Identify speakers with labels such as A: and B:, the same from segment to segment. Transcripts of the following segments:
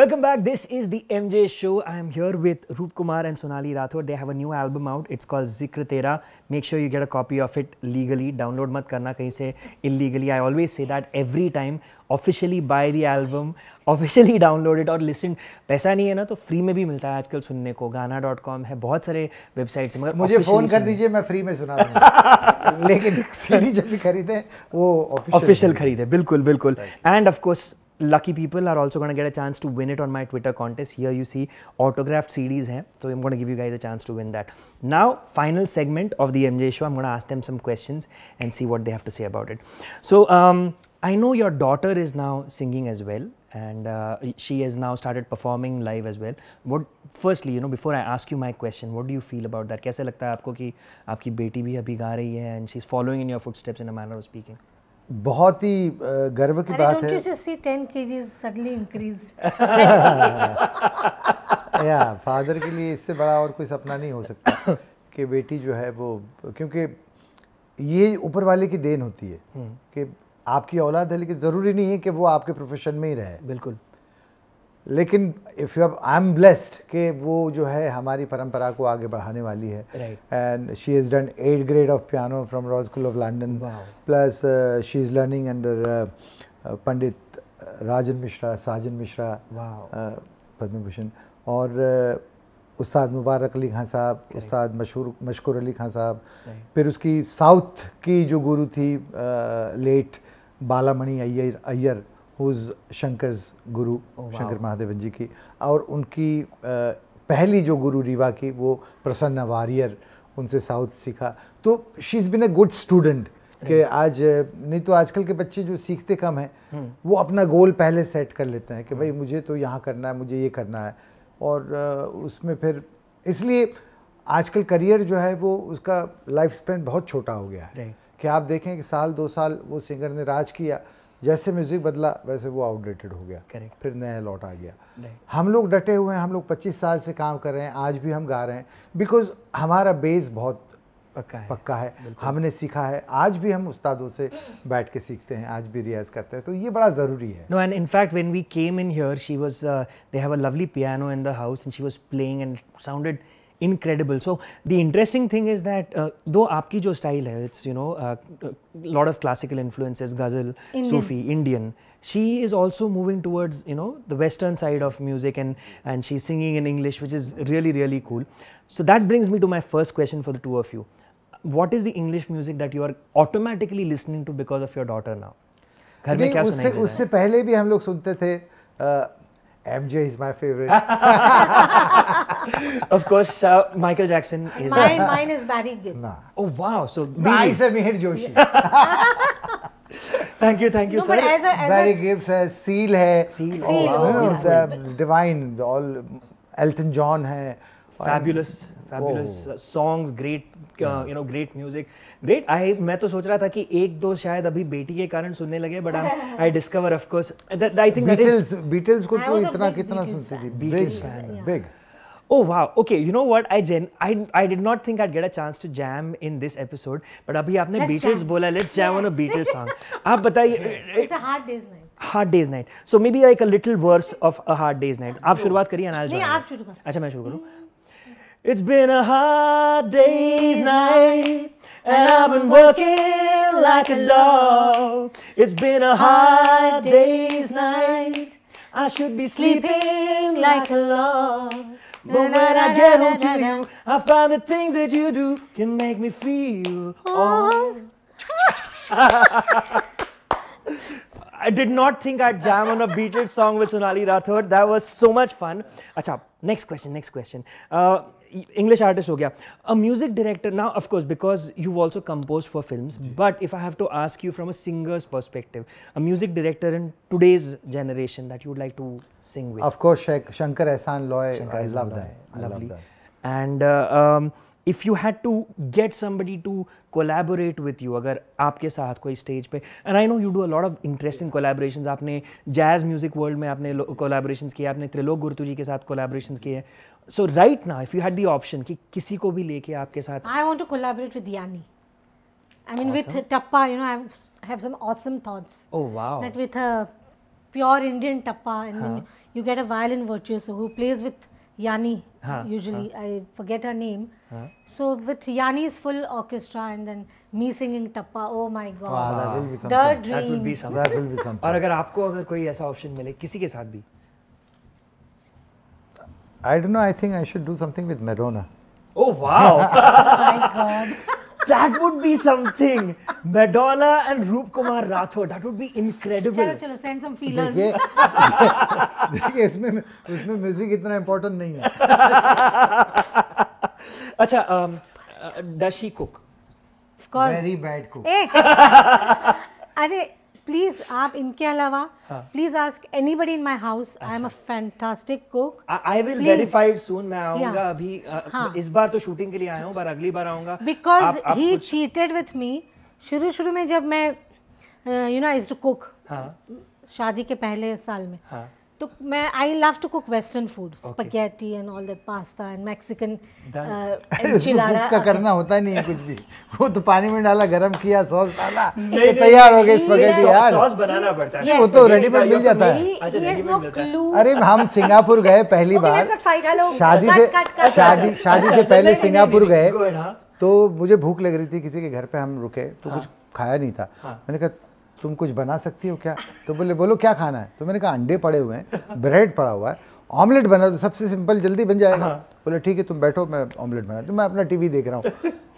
A: Welcome back this is the M J show I am here with Roop Kumar and Sonali Rathore they have new album out it's call Zikr Tera make sure you get a copy of it legally download मत करना कहीं से illegally I always say that every time officially buy the album officially downloaded और listen पैसा नहीं है ना तो फ्री में भी मिलता है आजकल सुनने को गाना डॉट कॉम है बहुत सारे वेबसाइट्स मगर मुझे फोन कर
B: दीजिए मैं फ्री में सुना
A: लेकिन जब भी खरीदे वो ऑफिशियल खरीदे बिल्कुल बिल्कुल and of course lucky people are also going to get a chance to win it on my Twitter contest. Here you see autographed CDs hai. So I'm going to give you guys a chance to win that. Now, final segment of the MJ show. I'm going to ask them some questions and see what they have to say about it. So um, I know your daughter is now singing as well and uh, she has now started performing live as well. What firstly, you know, before I ask you my question, what do you feel about that? कैसे लगता है आपको कि आपकी बेटी भी अभी गा रही है and she's following in your footsteps in a manner of speaking?
B: बहुत ही गर्व की बात है या फादर के लिए इससे बड़ा और कोई सपना नहीं हो सकता कि बेटी जो है वो क्योंकि ये ऊपर वाले की देन होती है हम्म। कि आपकी औलाद है लेकिन ज़रूरी नहीं है कि वो आपके प्रोफेशन में ही रहे बिल्कुल लेकिन if you I am blessed कि वो जो है हमारी परंपरा को आगे बढ़ाने वाली है and she is done eight grade of piano from Royal School of London plus she is learning under Pandit Rajan Mishra Sajan Mishra Padma Bhushan और उस्ताद मुबारक अली खान साहब उस्ताद मशहूर मशकूर अली खान साहब फिर उसकी साउथ की जो गुरु थी late uh, Balamani Iyer Iyer who's Shankar guru oh, wow. Shankar Mahadevan जी की और उनकी पहली जो गुरु रीवा की वो प्रसन्न वारियर उनसे साउथ सीखा तो she is been a good student कि आज नहीं तो आजकल के बच्चे जो सीखते कम हैं हम्म। वो अपना गोल पहले सेट कर लेते हैं कि भाई हम्म। मुझे तो यहाँ करना है मुझे ये करना है और उसमें फिर इसलिए आजकल करियर जो है वो उसका लाइफ स्पेन बहुत छोटा हो गया है कि आप देखें कि साल दो साल वो सिंगर ने राज किया जैसे म्यूज़िक बदला वैसे वो आउटडेटेड हो गया करेक्ट फिर नया लौट आ गया हम लोग डटे हुए हैं हम लोग 25 साल से काम कर रहे हैं आज भी हम गा रहे हैं बिकॉज हमारा बेस बहुत पक्का है पक्का है हमने सीखा है आज भी हम उस्तादों से बैठ के सीखते हैं आज भी रियाज करते हैं तो ये बड़ा ज़रूरी है
A: no and in fact when we came in here she was they have a lovely piano in the house and she was playing and sounded incredible. So the interesting thing is that uh, though aapki jo style hai, it's you know uh, a uh, lot of classical influences, ghazal, Indian. Sufi, Indian. She is also moving towards you know the western side of music and and she's singing in English, which is really really cool. So that brings me to my first question for the two of you. What is the English music that you are automatically listening to because of your daughter now? घर में क्या उससे उससे पहले भी
B: हम लोग सुनते थे
A: uh, MJ is my favorite. of course, uh, Michael Jackson is. Mine, mine
C: is Barry Gibb. Nah.
A: Oh wow! So mine is Mihir Joshi.
B: thank you, thank you, no, sir. But as a, as Barry Gibb says, "Seal hai." Seal. Oh, oh, wow. the divine. All Elton John hai. Fabulous. And, fabulous
A: songs great you know great music great I मैं तो सोच रहा था कि एक दो शायद अभी बेटी के कारण सुनने लगे but I discover of course I think Beatles Beatles को तो इतना कितना सुनती थी Beatles fan big oh wow okay you know what i gen i i did not think i'd get a chance to jam in this episode but abhi aapne let's beatles jam. bola let's jam yeah. on a beatles song aap bataiye it's
C: a hard days night
A: hard days night so maybe like a little verse of a hard days night aap shuruaat kariye and i'll join nahi aap shuru karo acha main shuru karu hmm. It's been a hard day's night, and I've been working like a dog. It's been a hard day's night, I should
C: be sleeping like a log. But when I get home to you,
A: I find the things that you do can make me feel. Oh. I did not think I'd jam on a Beatles song with Sonali Rathod. That was so much fun. Acha, next question, next question. Uh, English artist ho gaya. A music director, now of course, because you've also composed for films, but if I have to ask you from a singer's perspective, a music director in today's generation that you would like to sing with? Of
B: course, Shankar Ehsan Loy, Shankar I Ehsan love Loy. that. I Lovely. love that.
A: And uh, um, if you had to get somebody to collaborate with you अगर आपके साथ कोई stage पे and I know you do a lot of interesting collaboration आपने jazz music world में आपने collaboration किए आपने त्रिलोक गुरतु जी के साथ कोलैबोरेशन किए सो राइट ना if you had the option कि किसी को भी लेके आपके साथ I
C: want to collaborate with यानी I mean, awesome. with tappa, you know, I have some awesome thoughts. Oh wow! That with a pure Indian tappa, and huh. then you get a violin virtuoso who plays with Yani. Huh, usually huh. I forget her name. Huh. So with Yani's full orchestra and then me singing tappa, oh my god. Wow, that will be something. The dream. That will be something.
A: that will be something. और अगर आपको अगर कोई ऐसा option मिले किसी के साथ भी
B: I don't know. I think I should do something with Madonna.
A: Oh wow! oh my god. that would be something. Madonna and Roop Kumar Rathod. That would be incredible. चलो
C: चलो send some feelers. देखिए
B: देखिए इसमें इसमें music इतना important नहीं है.
A: अच्छा um, uh, does she cook? Of course. Very bad
C: cook. अरे प्लीज आप इनके अलावा please ask anybody in my house I am a fantastic cook
A: I will verify it soon मैं आऊंगा अभी हाँ। इस बार तो शूटिंग के लिए आया हूं पर अगली बार आऊंगा because he
C: cheated with me शुरू शुरू में जब मैं you know I to cook शादी के पहले साल में हाँ. तो मैं I love to cook western food spaghetti and all that pasta and Mexican enchilada का करना
B: होता ही नहीं कुछ भी वो तो पानी में डाला गरम किया सॉस डाला तो तैयार हो गई स्पगेटी यार सॉस
A: बनाना पड़ता है वो तो रेडीमेड मिल जाता है
B: अरे हम सिंगापुर गए पहली बार शादी से शादी शादी से पहले सिंगापुर गए तो मुझे भूख लग रही थी किसी के घर पे हम रुके तो हाँ। कुछ खाया नहीं था हाँ। मैंने कहा तुम कुछ बना सकती हो क्या तो बोले बोलो क्या खाना है तो मैंने कहा अंडे पड़े हुए हैं ब्रेड पड़ा हुआ है ऑमलेट बना दो सबसे सिंपल जल्दी बन जाएगा हाँ। बोले ठीक है तुम बैठो मैं ऑमलेट बना तो मैं अपना टीवी देख रहा हूँ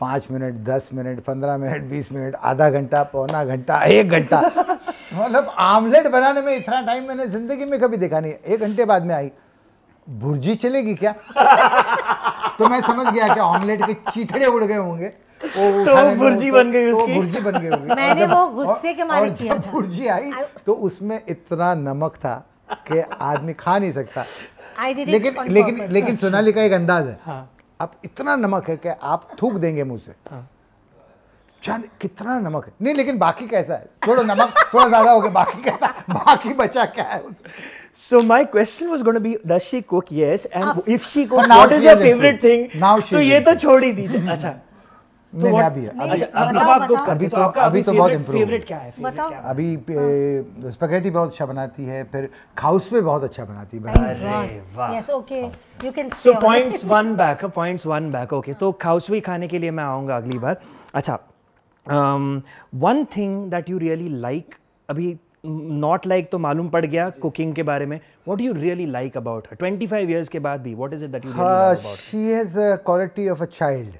B: पाँच मिनट दस मिनट पंद्रह मिनट बीस मिनट आधा घंटा पौना घंटा एक घंटा मतलब ऑमलेट बनाने में इतना टाइम मैंने जिंदगी में कभी देखा नहीं एक घंटे बाद में आई भुर्जी चलेगी क्या तो मैं समझ गया कि ऑमलेट के चीथड़े उड़ गए होंगे तो वो तो भुर्जी बन गई तो उसकी भुर्जी बन गई होगी मैंने वो गुस्से के मारे किया था भुर्जी आई तो उसमें इतना नमक था कि आदमी खा नहीं सकता
C: लेकिन लेकिन लेकिन सोनाली
B: का एक अंदाज है हाँ। अब इतना नमक है कि आप थूक देंगे मुंह से हाँ। कितना नमक है नहीं लेकिन बाकी कैसा है थोड़ा नमक थोड़ा ज्यादा हो गया बाकी कैसा
A: बाकी बचा क्या है So my question was going to be does she cook yes and if she cooks what is your favorite thing तो ये तो छोड़ ही दीजिए अच्छा
B: तो भी अच्छा, तो तो- अभी तो अभी तो बहुत अभी स्पेगेटी हाँ। बहुत अच्छा बनाती है फिर खाउस पे बहुत अच्छा
A: बनाती है
C: so points won
A: back points won back okay तो खाउस भी खाने के लिए मैं अगली बार अच्छा one thing that you really like अभी नॉट लाइक like तो मालूम पड़ गया कुकिंग के बारे में what you really like about twenty five years के बाद भी what is it that you
B: she has quality of a child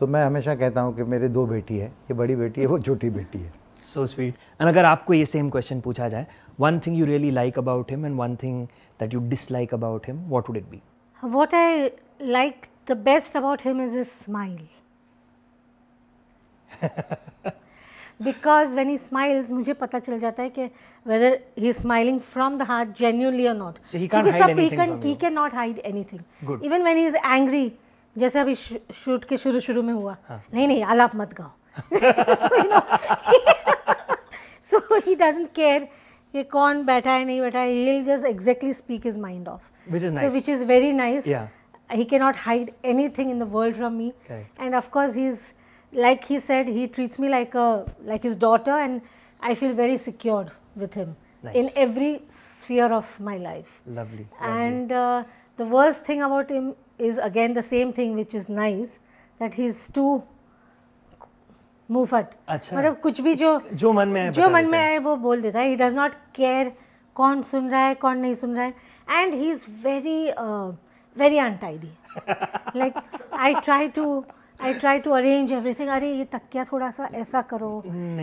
A: तो मैं हमेशा कहता हूँ कि मेरे दो बेटी है ये बड़ी बेटी है वो छोटी बेटी है सो स्वीट एंड अगर आपको ये सेम क्वेश्चन पूछा जाए one thing you really like about him and one thing that you dislike about him what would it be
C: what I like the best about him is his smile because when he smiles मुझे पता चल जाता है कि whether he is smiling from the heart genuinely और not सब he can not hide any anything even when he is angry जैसे अभी शूट के शुरू शुरू में हुआ हाँ. नहीं नहीं आलाप मत गाओ सो ही डजेंट केयर कि कौन बैठा है नहीं बैठा है he just exactly speak his mind of which is very nice he can not hide any thing in the world from me and of course he is like he said he treats me like like his daughter and I feel very secured with him in every sphere of my life and the worst thing about him is again the same thing which is nice that he is too मुंहफट अच्छा मतलब कुछ भी जो जो मन में जो मन में आए वो बोल देता है ही डज नॉट केयर कौन सुन रहा है कौन नहीं सुन रहा है and he is very very untidy like I try to I try to arrange everything अरे ये तकिया थोड़ा सा ऐसा करो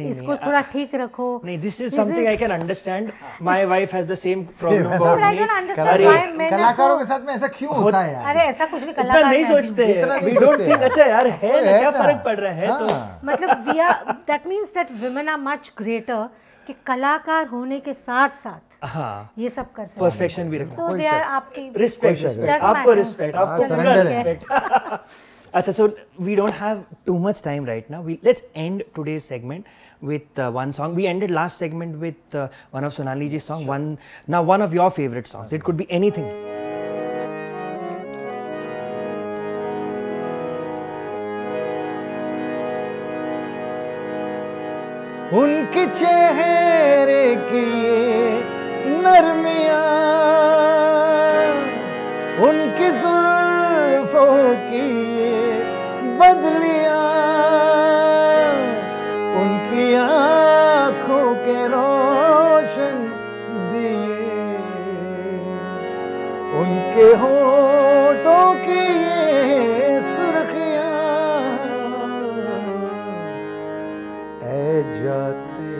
C: इसको थोड़ा
A: ठीक रखो नहीं this is something I can understand my wife has the same problem I don't understand why कलाकारों के साथ में ऐसा क्यों होता है यार अरे
C: ऐसा कुछ नहीं कलाकार नहीं सोचते वी डोंट थिंक अच्छा यार है तो क्या फर्क पड़ रहा है तो हाँ। मतलब we are that means that women are much greater कि कलाकार होने के साथ साथ हाँ, ये सब कर सकते परफेक्शन भी रखो सो दे आर आपकी रिस्पेक्ट आपको रिस्पेक्ट आपको
A: respect Acha, so we don't have too much time right now. We let's end today's segment with uh, one song. We ended last segment with uh, one of Sonaliji's song. Sure. One now one of your favorite songs. It could be anything.
B: उनके चेहरे की ये नरमिया उनकी जुल्फों की बदलिया उनकी आंखों के रोशन दिए उनके होठों की ये
C: सुर्खियां
B: ऐ जाते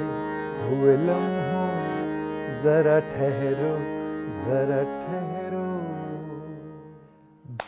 B: हुए लम्हों जरा ठहरो जरा ठहरो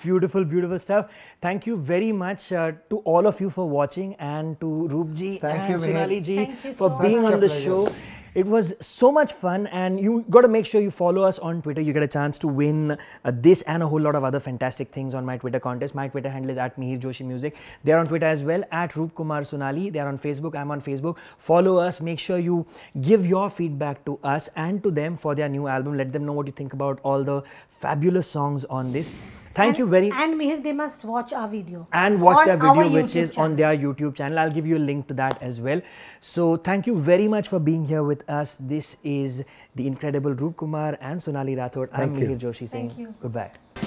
A: Beautiful, beautiful stuff. Thank you very much uh, to all of you for watching and to Roopji and you, ji for so being on the pleasure. show. It was so much fun and you got to make sure you follow us on Twitter. You get a chance to win uh, this and a whole lot of other fantastic things on my Twitter contest. My Twitter handle is at Mihir Joshi Music. They're on Twitter as well at Roop Kumar Sunali. They're on Facebook. I'm on Facebook. Follow us. Make sure you give your feedback to us and to them for their new album. Let them know what you think about all the fabulous songs on this. Thank and, you very
C: And Mihir, they must watch our video. And watch their video which YouTube is channel. on
A: their YouTube channel. I'll give you a link to that as well. So thank you very much for being here with us. This is the incredible Roop Kumar and Sonali Rathod. Thank I'm you. Mihir Joshi saying goodbye.